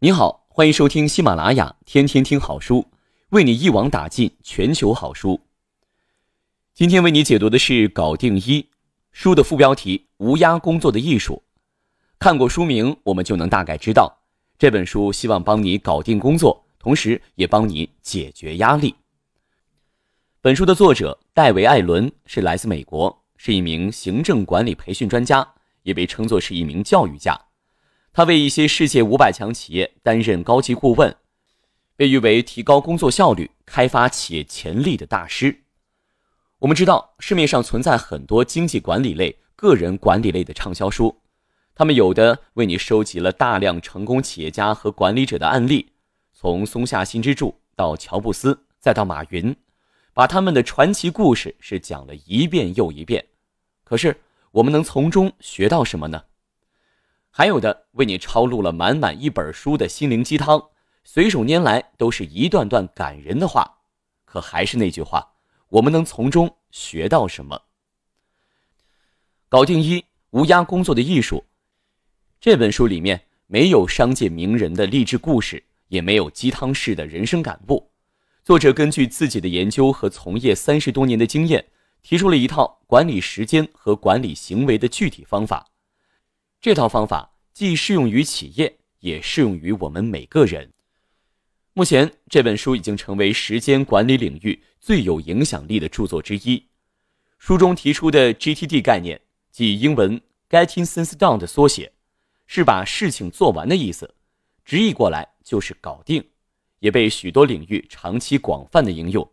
你好，欢迎收听喜马拉雅天天听好书，为你一网打尽全球好书。今天为你解读的是《搞定一书》的副标题《无压工作的艺术》。看过书名，我们就能大概知道，这本书希望帮你搞定工作，同时也帮你解决压力。本书的作者戴维·艾伦是来自美国，是一名行政管理培训专家，也被称作是一名教育家。他为一些世界五百强企业担任高级顾问，被誉为提高工作效率、开发企业潜力的大师。我们知道，市面上存在很多经济管理类、个人管理类的畅销书，他们有的为你收集了大量成功企业家和管理者的案例，从松下幸之助到乔布斯，再到马云，把他们的传奇故事是讲了一遍又一遍。可是，我们能从中学到什么呢？还有的为你抄录了满满一本书的心灵鸡汤，随手拈来都是一段段感人的话。可还是那句话，我们能从中学到什么？搞定一无压工作的艺术。这本书里面没有商界名人的励志故事，也没有鸡汤式的人生感悟。作者根据自己的研究和从业三十多年的经验，提出了一套管理时间和管理行为的具体方法。这套方法既适用于企业，也适用于我们每个人。目前，这本书已经成为时间管理领域最有影响力的著作之一。书中提出的 GTD 概念，即英文 “Getting Things Done” 的缩写，是把事情做完的意思，直译过来就是搞定，也被许多领域长期广泛的应用。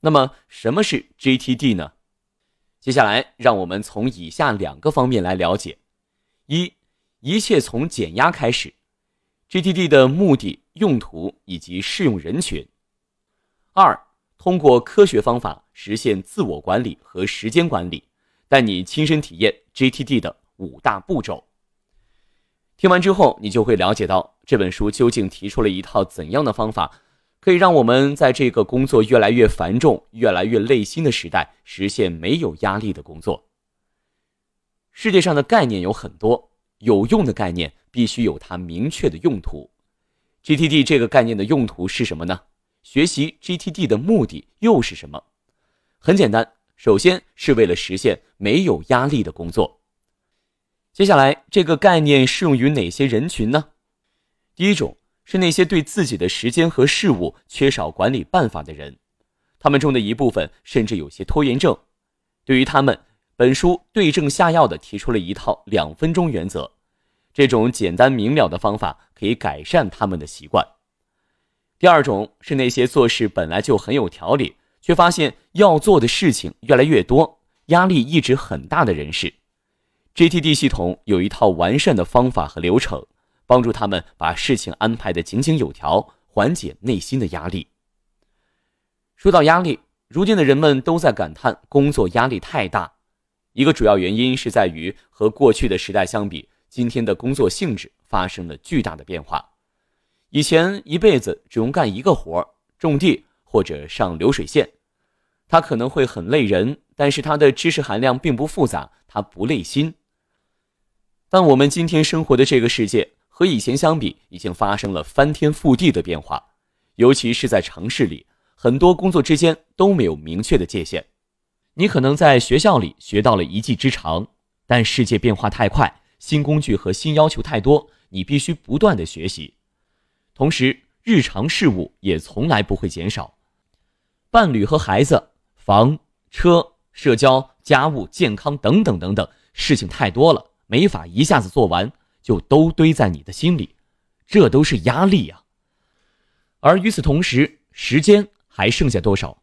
那么，什么是 GTD 呢？接下来，让我们从以下两个方面来了解。一，一切从减压开始。GTD 的目的、用途以及适用人群。二，通过科学方法实现自我管理和时间管理，带你亲身体验 GTD 的五大步骤。听完之后，你就会了解到这本书究竟提出了一套怎样的方法，可以让我们在这个工作越来越繁重、越来越累心的时代，实现没有压力的工作。世界上的概念有很多，有用的概念必须有它明确的用途。GTD 这个概念的用途是什么呢？学习 GTD 的目的又是什么？很简单，首先是为了实现没有压力的工作。接下来，这个概念适用于哪些人群呢？第一种是那些对自己的时间和事物缺少管理办法的人，他们中的一部分甚至有些拖延症，对于他们。本书对症下药的提出了一套两分钟原则，这种简单明了的方法可以改善他们的习惯。第二种是那些做事本来就很有条理，却发现要做的事情越来越多，压力一直很大的人士。GTD 系统有一套完善的方法和流程，帮助他们把事情安排的井井有条，缓解内心的压力。说到压力，如今的人们都在感叹工作压力太大。一个主要原因是在于和过去的时代相比，今天的工作性质发生了巨大的变化。以前一辈子只用干一个活儿，种地或者上流水线，它可能会很累人，但是它的知识含量并不复杂，它不累心。但我们今天生活的这个世界和以前相比，已经发生了翻天覆地的变化，尤其是在城市里，很多工作之间都没有明确的界限。你可能在学校里学到了一技之长，但世界变化太快，新工具和新要求太多，你必须不断的学习。同时，日常事务也从来不会减少，伴侣和孩子、房、车、社交、家务、健康等等等等，事情太多了，没法一下子做完，就都堆在你的心里，这都是压力呀。而与此同时，时间还剩下多少？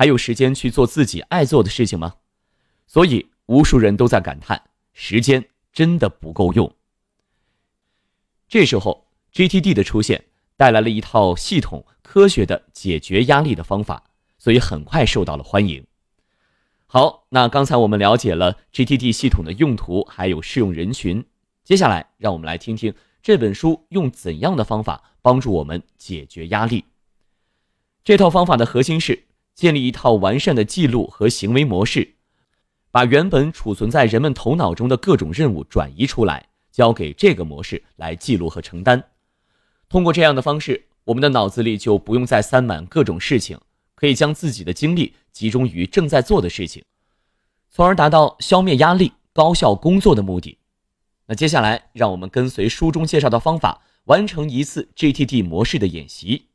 还有时间去做自己爱做的事情吗？所以无数人都在感叹时间真的不够用。这时候，GTD 的出现带来了一套系统科学的解决压力的方法，所以很快受到了欢迎。好，那刚才我们了解了 GTD 系统的用途还有适用人群，接下来让我们来听听这本书用怎样的方法帮助我们解决压力。这套方法的核心是。建立一套完善的记录和行为模式，把原本储存在人们头脑中的各种任务转移出来，交给这个模式来记录和承担。通过这样的方式，我们的脑子里就不用再塞满各种事情，可以将自己的精力集中于正在做的事情，从而达到消灭压力、高效工作的目的。那接下来，让我们跟随书中介绍的方法，完成一次 GTD 模式的演习。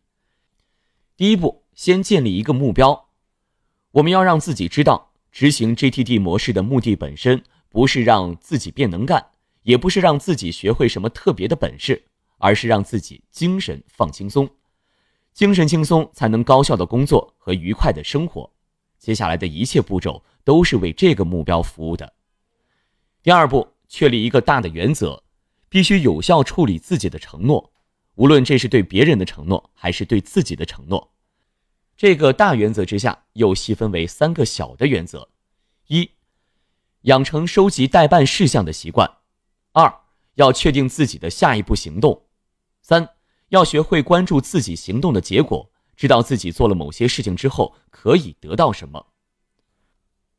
第一步。先建立一个目标，我们要让自己知道，执行 g t d 模式的目的本身不是让自己变能干，也不是让自己学会什么特别的本事，而是让自己精神放轻松，精神轻松才能高效的工作和愉快的生活。接下来的一切步骤都是为这个目标服务的。第二步，确立一个大的原则，必须有效处理自己的承诺，无论这是对别人的承诺还是对自己的承诺。这个大原则之下，又细分为三个小的原则：一、养成收集代办事项的习惯；二、要确定自己的下一步行动；三、要学会关注自己行动的结果，知道自己做了某些事情之后可以得到什么。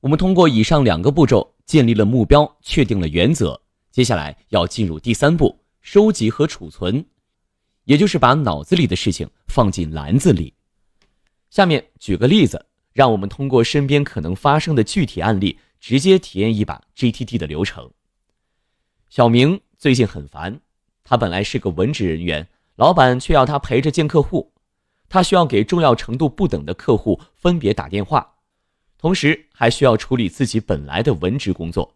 我们通过以上两个步骤建立了目标，确定了原则，接下来要进入第三步：收集和储存，也就是把脑子里的事情放进篮子里。下面举个例子，让我们通过身边可能发生的具体案例，直接体验一把 G T D 的流程。小明最近很烦，他本来是个文职人员，老板却要他陪着见客户，他需要给重要程度不等的客户分别打电话，同时还需要处理自己本来的文职工作。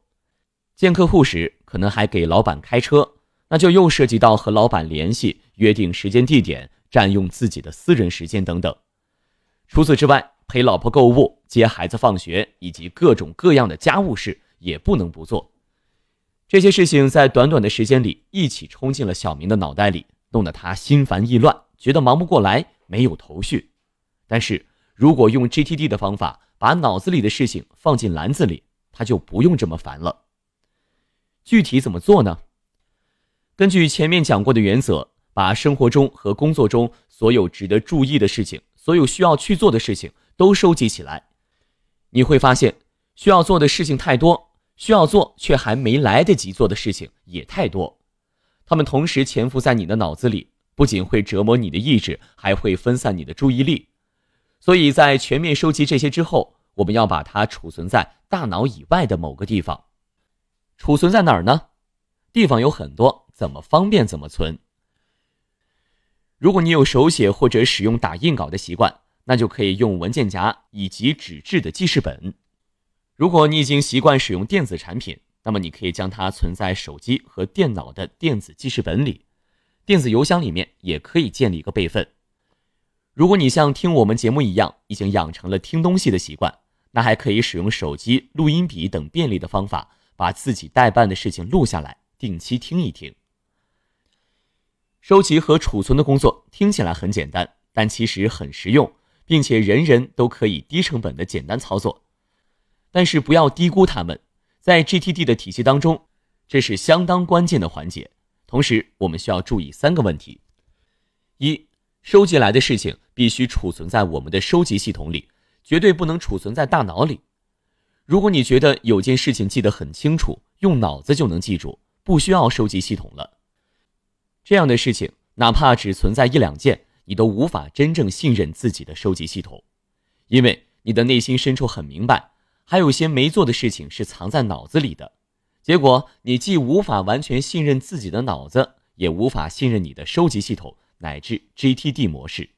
见客户时，可能还给老板开车，那就又涉及到和老板联系、约定时间地点、占用自己的私人时间等等。除此之外，陪老婆购物、接孩子放学，以及各种各样的家务事也不能不做。这些事情在短短的时间里一起冲进了小明的脑袋里，弄得他心烦意乱，觉得忙不过来，没有头绪。但是如果用 GTD 的方法，把脑子里的事情放进篮子里，他就不用这么烦了。具体怎么做呢？根据前面讲过的原则，把生活中和工作中所有值得注意的事情。所有需要去做的事情都收集起来，你会发现需要做的事情太多，需要做却还没来得及做的事情也太多。它们同时潜伏在你的脑子里，不仅会折磨你的意志，还会分散你的注意力。所以在全面收集这些之后，我们要把它储存在大脑以外的某个地方。储存在哪儿呢？地方有很多，怎么方便怎么存。如果你有手写或者使用打印稿的习惯，那就可以用文件夹以及纸质的记事本。如果你已经习惯使用电子产品，那么你可以将它存在手机和电脑的电子记事本里，电子邮箱里面也可以建立一个备份。如果你像听我们节目一样，已经养成了听东西的习惯，那还可以使用手机录音笔等便利的方法，把自己代办的事情录下来，定期听一听。收集和储存的工作听起来很简单，但其实很实用，并且人人都可以低成本的简单操作。但是不要低估它们，在 GTD 的体系当中，这是相当关键的环节。同时，我们需要注意三个问题：一、收集来的事情必须储存在我们的收集系统里，绝对不能储存在大脑里。如果你觉得有件事情记得很清楚，用脑子就能记住，不需要收集系统了。这样的事情，哪怕只存在一两件，你都无法真正信任自己的收集系统，因为你的内心深处很明白，还有些没做的事情是藏在脑子里的。结果，你既无法完全信任自己的脑子，也无法信任你的收集系统乃至 GTD 模式。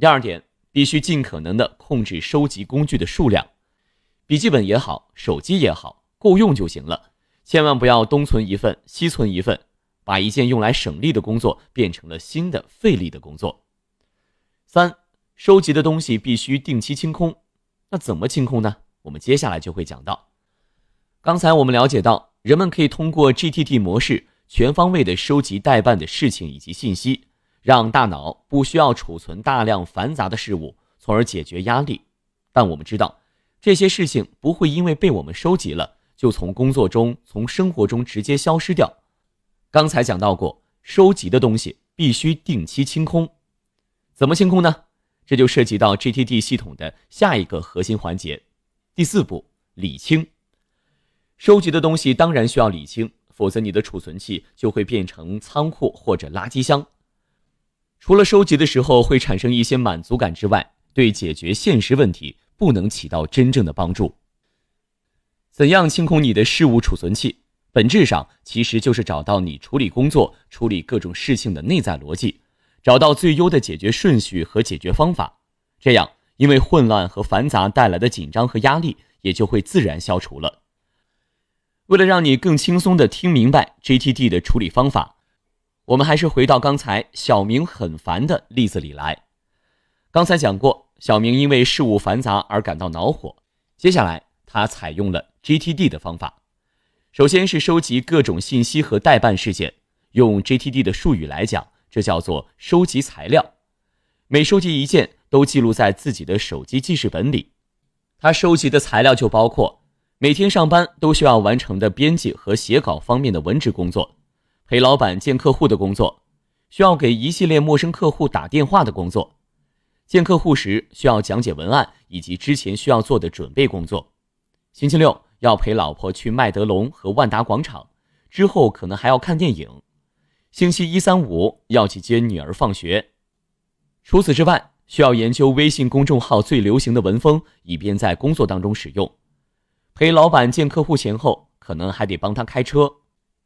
第二点，必须尽可能的控制收集工具的数量，笔记本也好，手机也好，够用就行了，千万不要东存一份，西存一份。把一件用来省力的工作变成了新的费力的工作。三，收集的东西必须定期清空，那怎么清空呢？我们接下来就会讲到。刚才我们了解到，人们可以通过 GTT 模式全方位的收集代办的事情以及信息，让大脑不需要储存大量繁杂的事物，从而解决压力。但我们知道，这些事情不会因为被我们收集了，就从工作中、从生活中直接消失掉。刚才讲到过，收集的东西必须定期清空，怎么清空呢？这就涉及到 G T D 系统的下一个核心环节，第四步理清。收集的东西当然需要理清，否则你的储存器就会变成仓库或者垃圾箱。除了收集的时候会产生一些满足感之外，对解决现实问题不能起到真正的帮助。怎样清空你的事物储存器？本质上其实就是找到你处理工作、处理各种事情的内在逻辑，找到最优的解决顺序和解决方法，这样因为混乱和繁杂带来的紧张和压力也就会自然消除了。为了让你更轻松的听明白 GTD 的处理方法，我们还是回到刚才小明很烦的例子里来。刚才讲过，小明因为事物繁杂而感到恼火，接下来他采用了 GTD 的方法。首先是收集各种信息和代办事件，用 g t d 的术语来讲，这叫做收集材料。每收集一件都记录在自己的手机记事本里。他收集的材料就包括每天上班都需要完成的编辑和写稿方面的文职工作，陪老板见客户的工作，需要给一系列陌生客户打电话的工作，见客户时需要讲解文案以及之前需要做的准备工作。星期六。要陪老婆去麦德龙和万达广场，之后可能还要看电影。星期一、三、五要去接女儿放学。除此之外，需要研究微信公众号最流行的文风，以便在工作当中使用。陪老板见客户前后，可能还得帮他开车。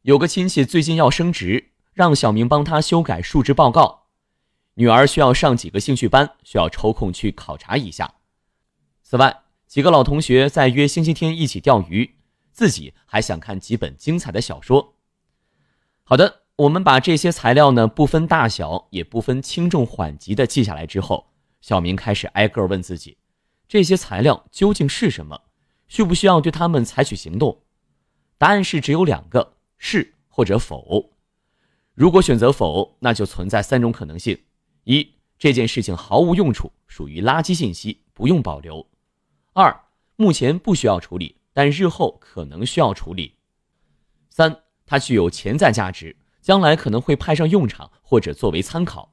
有个亲戚最近要升职，让小明帮他修改述职报告。女儿需要上几个兴趣班，需要抽空去考察一下。此外。几个老同学在约星期天一起钓鱼，自己还想看几本精彩的小说。好的，我们把这些材料呢，不分大小，也不分轻重缓急的记下来之后，小明开始挨个问自己：这些材料究竟是什么？需不需要对他们采取行动？答案是只有两个，是或者否。如果选择否，那就存在三种可能性：一，这件事情毫无用处，属于垃圾信息，不用保留。二，目前不需要处理，但日后可能需要处理。三，它具有潜在价值，将来可能会派上用场或者作为参考。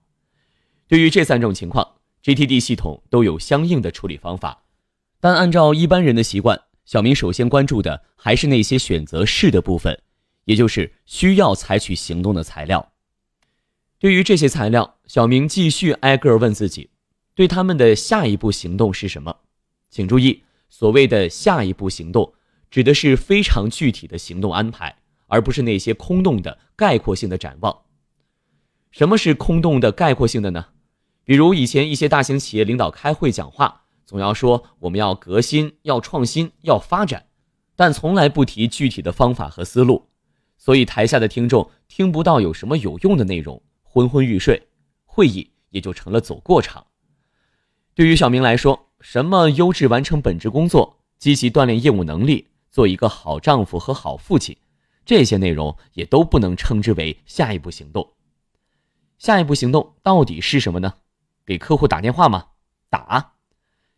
对于这三种情况，GTD 系统都有相应的处理方法。但按照一般人的习惯，小明首先关注的还是那些选择是的部分，也就是需要采取行动的材料。对于这些材料，小明继续挨个问自己，对他们的下一步行动是什么。请注意，所谓的下一步行动，指的是非常具体的行动安排，而不是那些空洞的概括性的展望。什么是空洞的概括性的呢？比如以前一些大型企业领导开会讲话，总要说我们要革新、要创新、要发展，但从来不提具体的方法和思路，所以台下的听众听不到有什么有用的内容，昏昏欲睡，会议也就成了走过场。对于小明来说，什么优质完成本职工作，积极锻炼业务能力，做一个好丈夫和好父亲，这些内容也都不能称之为下一步行动。下一步行动到底是什么呢？给客户打电话吗？打，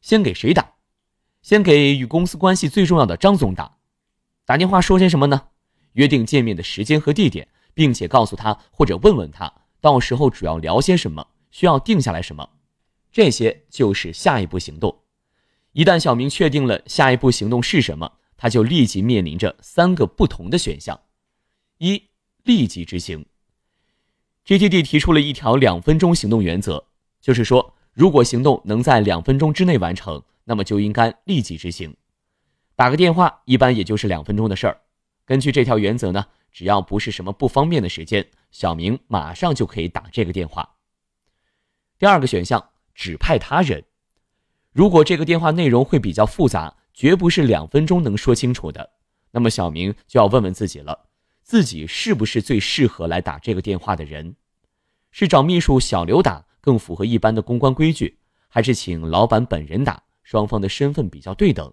先给谁打？先给与公司关系最重要的张总打。打电话说些什么呢？约定见面的时间和地点，并且告诉他或者问问他，到时候主要聊些什么，需要定下来什么。这些就是下一步行动。一旦小明确定了下一步行动是什么，他就立即面临着三个不同的选项：一、立即执行。GTD 提出了一条两分钟行动原则，就是说，如果行动能在两分钟之内完成，那么就应该立即执行。打个电话一般也就是两分钟的事儿。根据这条原则呢，只要不是什么不方便的时间，小明马上就可以打这个电话。第二个选项。指派他人，如果这个电话内容会比较复杂，绝不是两分钟能说清楚的，那么小明就要问问自己了，自己是不是最适合来打这个电话的人？是找秘书小刘打更符合一般的公关规矩，还是请老板本人打，双方的身份比较对等？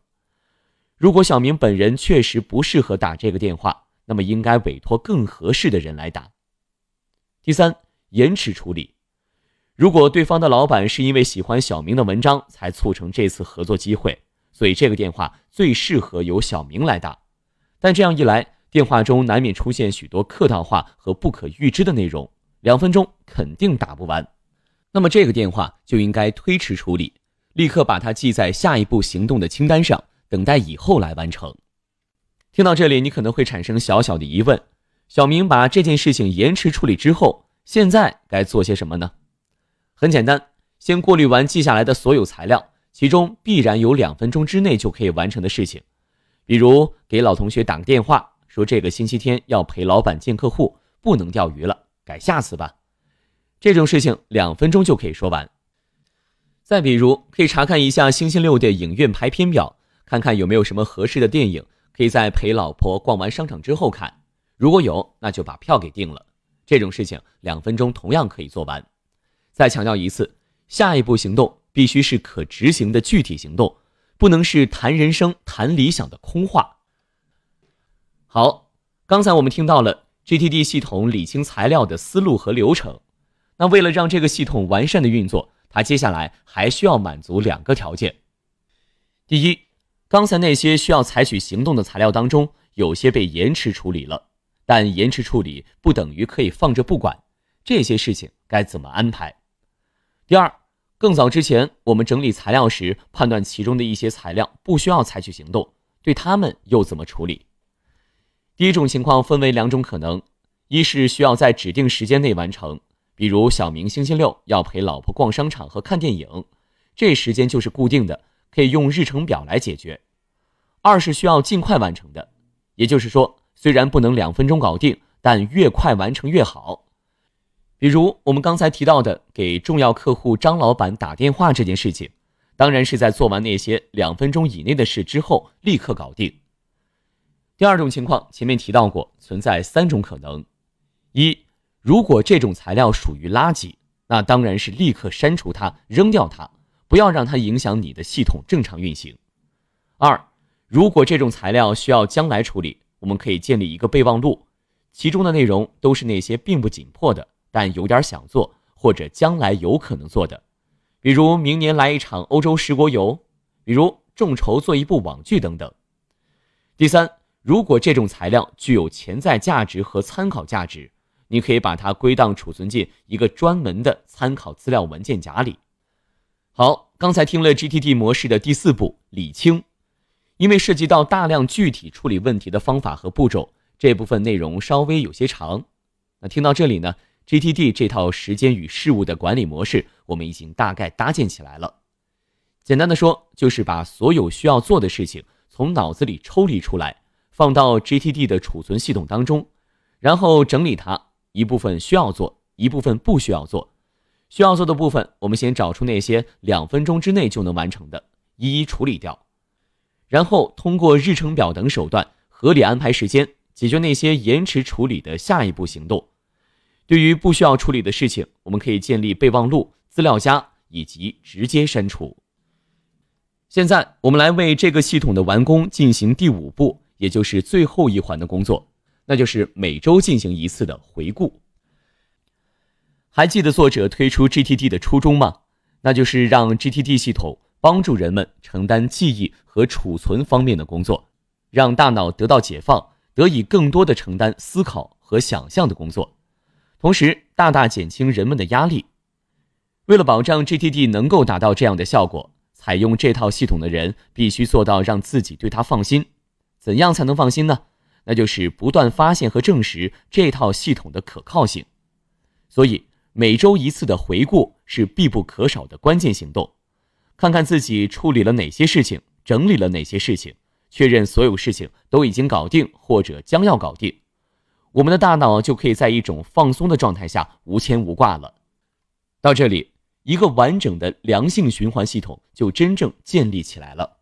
如果小明本人确实不适合打这个电话，那么应该委托更合适的人来打。第三，延迟处理。如果对方的老板是因为喜欢小明的文章才促成这次合作机会，所以这个电话最适合由小明来打。但这样一来，电话中难免出现许多客套话和不可预知的内容，两分钟肯定打不完。那么这个电话就应该推迟处理，立刻把它记在下一步行动的清单上，等待以后来完成。听到这里，你可能会产生小小的疑问：小明把这件事情延迟处理之后，现在该做些什么呢？很简单，先过滤完记下来的所有材料，其中必然有两分钟之内就可以完成的事情，比如给老同学打个电话，说这个星期天要陪老板见客户，不能钓鱼了，改下次吧。这种事情两分钟就可以说完。再比如可以查看一下星期六的影院排片表，看看有没有什么合适的电影可以在陪老婆逛完商场之后看，如果有，那就把票给定了。这种事情两分钟同样可以做完。再强调一次，下一步行动必须是可执行的具体行动，不能是谈人生、谈理想的空话。好，刚才我们听到了 G T D 系统理清材料的思路和流程。那为了让这个系统完善的运作，它接下来还需要满足两个条件。第一，刚才那些需要采取行动的材料当中，有些被延迟处理了，但延迟处理不等于可以放着不管，这些事情该怎么安排？第二，更早之前，我们整理材料时判断其中的一些材料不需要采取行动，对他们又怎么处理？第一种情况分为两种可能，一是需要在指定时间内完成，比如小明星期六要陪老婆逛商场和看电影，这时间就是固定的，可以用日程表来解决；二是需要尽快完成的，也就是说，虽然不能两分钟搞定，但越快完成越好。比如我们刚才提到的给重要客户张老板打电话这件事情，当然是在做完那些两分钟以内的事之后立刻搞定。第二种情况前面提到过，存在三种可能：一，如果这种材料属于垃圾，那当然是立刻删除它，扔掉它，不要让它影响你的系统正常运行；二，如果这种材料需要将来处理，我们可以建立一个备忘录，其中的内容都是那些并不紧迫的。但有点想做或者将来有可能做的，比如明年来一场欧洲十国游，比如众筹做一部网剧等等。第三，如果这种材料具有潜在价值和参考价值，你可以把它归档储存进一个专门的参考资料文件夹里。好，刚才听了 GTD 模式的第四步理清，因为涉及到大量具体处理问题的方法和步骤，这部分内容稍微有些长。那听到这里呢？GTD 这套时间与事务的管理模式，我们已经大概搭建起来了。简单的说，就是把所有需要做的事情从脑子里抽离出来，放到 GTD 的储存系统当中，然后整理它，一部分需要做，一部分不需要做。需要做的部分，我们先找出那些两分钟之内就能完成的，一一处理掉。然后通过日程表等手段，合理安排时间，解决那些延迟处理的下一步行动。对于不需要处理的事情，我们可以建立备忘录、资料夹以及直接删除。现在，我们来为这个系统的完工进行第五步，也就是最后一环的工作，那就是每周进行一次的回顾。还记得作者推出 GTD 的初衷吗？那就是让 GTD 系统帮助人们承担记忆和储存方面的工作，让大脑得到解放，得以更多的承担思考和想象的工作。同时，大大减轻人们的压力。为了保障 GTD 能够达到这样的效果，采用这套系统的人必须做到让自己对它放心。怎样才能放心呢？那就是不断发现和证实这套系统的可靠性。所以，每周一次的回顾是必不可少的关键行动。看看自己处理了哪些事情，整理了哪些事情，确认所有事情都已经搞定或者将要搞定。我们的大脑就可以在一种放松的状态下无牵无挂了。到这里，一个完整的良性循环系统就真正建立起来了。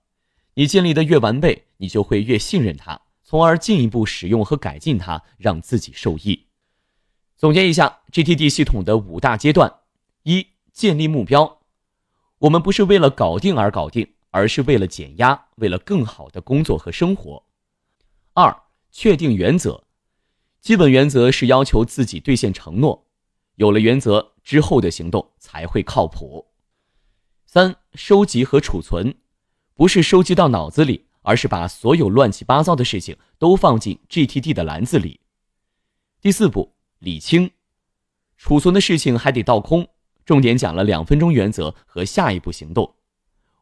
你建立的越完备，你就会越信任它，从而进一步使用和改进它，让自己受益。总结一下，GTD 系统的五大阶段：一、建立目标，我们不是为了搞定而搞定，而是为了减压，为了更好的工作和生活；二、确定原则。基本原则是要求自己兑现承诺，有了原则之后的行动才会靠谱。三、收集和储存，不是收集到脑子里，而是把所有乱七八糟的事情都放进 GTD 的篮子里。第四步，理清，储存的事情还得倒空。重点讲了两分钟原则和下一步行动。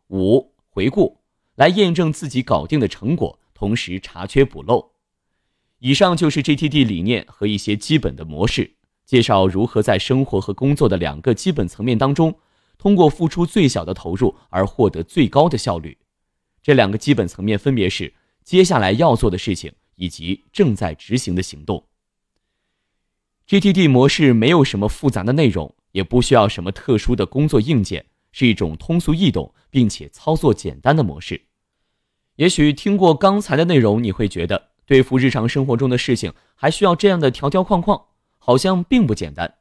五、回顾，来验证自己搞定的成果，同时查缺补漏。以上就是 GTD 理念和一些基本的模式介绍，如何在生活和工作的两个基本层面当中，通过付出最小的投入而获得最高的效率。这两个基本层面分别是接下来要做的事情以及正在执行的行动。GTD 模式没有什么复杂的内容，也不需要什么特殊的工作硬件，是一种通俗易懂并且操作简单的模式。也许听过刚才的内容，你会觉得。对付日常生活中的事情，还需要这样的条条框框，好像并不简单。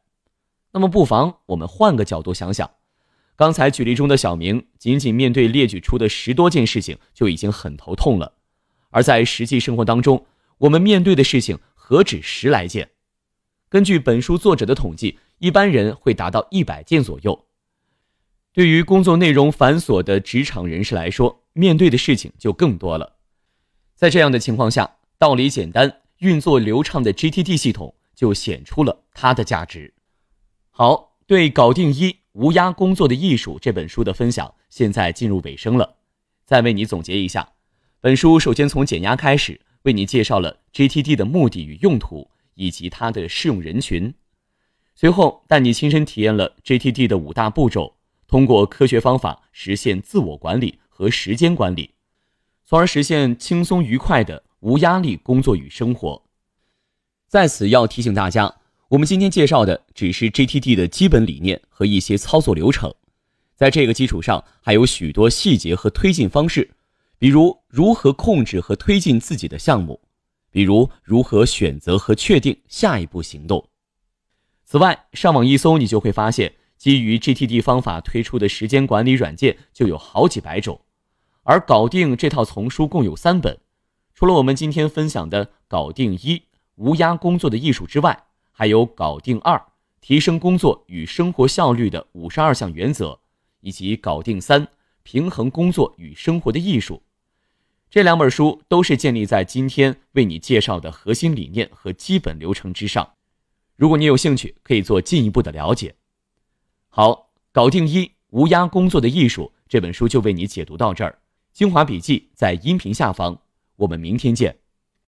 那么，不妨我们换个角度想想。刚才举例中的小明，仅仅面对列举出的十多件事情就已经很头痛了。而在实际生活当中，我们面对的事情何止十来件？根据本书作者的统计，一般人会达到一百件左右。对于工作内容繁琐的职场人士来说，面对的事情就更多了。在这样的情况下，道理简单，运作流畅的 GTD 系统就显出了它的价值。好，对搞定一无压工作的艺术这本书的分享，现在进入尾声了。再为你总结一下，本书首先从减压开始，为你介绍了 GTD 的目的与用途以及它的适用人群，随后带你亲身体验了 GTD 的五大步骤，通过科学方法实现自我管理和时间管理，从而实现轻松愉快的。无压力工作与生活，在此要提醒大家，我们今天介绍的只是 GTD 的基本理念和一些操作流程，在这个基础上还有许多细节和推进方式，比如如何控制和推进自己的项目，比如如何选择和确定下一步行动。此外，上网一搜你就会发现，基于 GTD 方法推出的时间管理软件就有好几百种，而搞定这套丛书共有三本。除了我们今天分享的《搞定一无压工作的艺术》之外，还有《搞定二提升工作与生活效率的五十二项原则》，以及《搞定三平衡工作与生活的艺术》这两本书，都是建立在今天为你介绍的核心理念和基本流程之上。如果你有兴趣，可以做进一步的了解。好，《搞定一无压工作的艺术》这本书就为你解读到这儿，精华笔记在音频下方。我们明天见。